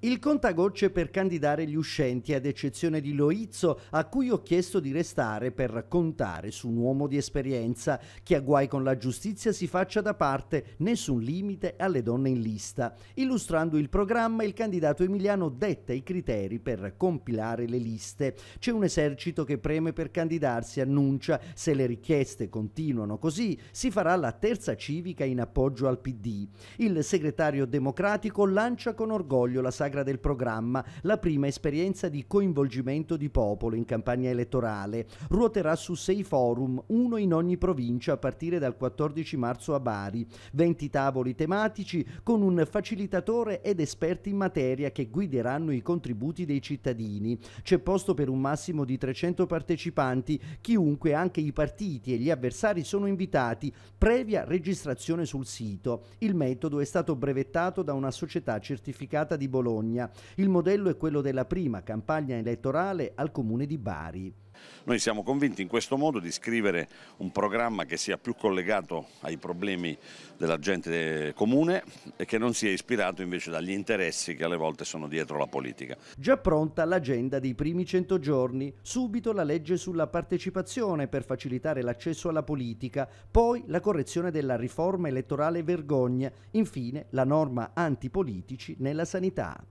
Il contagocce per candidare gli uscenti, ad eccezione di Loizzo, a cui ho chiesto di restare per contare su un uomo di esperienza. Chi ha guai con la giustizia si faccia da parte, nessun limite alle donne in lista. Illustrando il programma, il candidato Emiliano detta i criteri per compilare le liste. C'è un esercito che preme per candidarsi, annuncia, se le richieste continuano così, si farà la terza civica in appoggio al PD. Il segretario democratico lancia con orgoglio la sagra consacra del programma la prima esperienza di coinvolgimento di popolo in campagna elettorale. Ruoterà su sei forum, uno in ogni provincia a partire dal 14 marzo a Bari, 20 tavoli tematici con un facilitatore ed esperti in materia che guideranno i contributi dei cittadini. C'è posto per un massimo di 300 partecipanti, chiunque anche i partiti e gli avversari sono invitati, previa registrazione sul sito. Il metodo è stato brevettato da una società certificata di Bologna Bologna. Il modello è quello della prima campagna elettorale al comune di Bari. Noi siamo convinti in questo modo di scrivere un programma che sia più collegato ai problemi della gente comune e che non sia ispirato invece dagli interessi che alle volte sono dietro la politica. Già pronta l'agenda dei primi 100 giorni, subito la legge sulla partecipazione per facilitare l'accesso alla politica, poi la correzione della riforma elettorale vergogna, infine la norma antipolitici nella sanità.